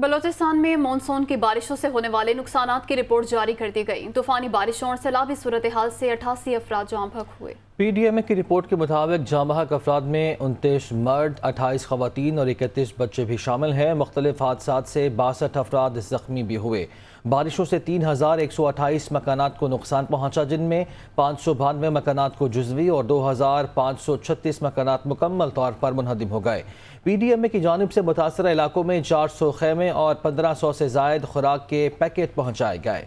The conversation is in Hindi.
बलोचिस्तान में मानसून की बारिशों से होने वाले नुकसान की रिपोर्ट जारी कर दी गई तूफानी बारिशों और सैलाबी सूरत हाल से अठासी अफराद जहां भक हुए पी डी एम ए की रिपोर्ट के मुताबिक जामहक अफराद में उनतीस मर्द अट्ठाईस खवतिन और इकतीस बच्चे भी शामिल हैं मुख्तलिफ हादसा से बासठ अफराद जख्मी भी हुए बारिशों से तीन हज़ार एक सौ अट्ठाईस मकाना को नुकसान पहुँचा जिनमें पाँच सौ बानवे मकान को जजवी और दो हज़ार पाँच सौ छत्तीस मकाना मुकम्मल तौर पर मुनहदम हो गए पी डी एम ए की जानब से मुतासर इलाकों में चार सौ खेमे और पंद्रह सौ से जायद खुराक के पैकेट पहुँचाए गए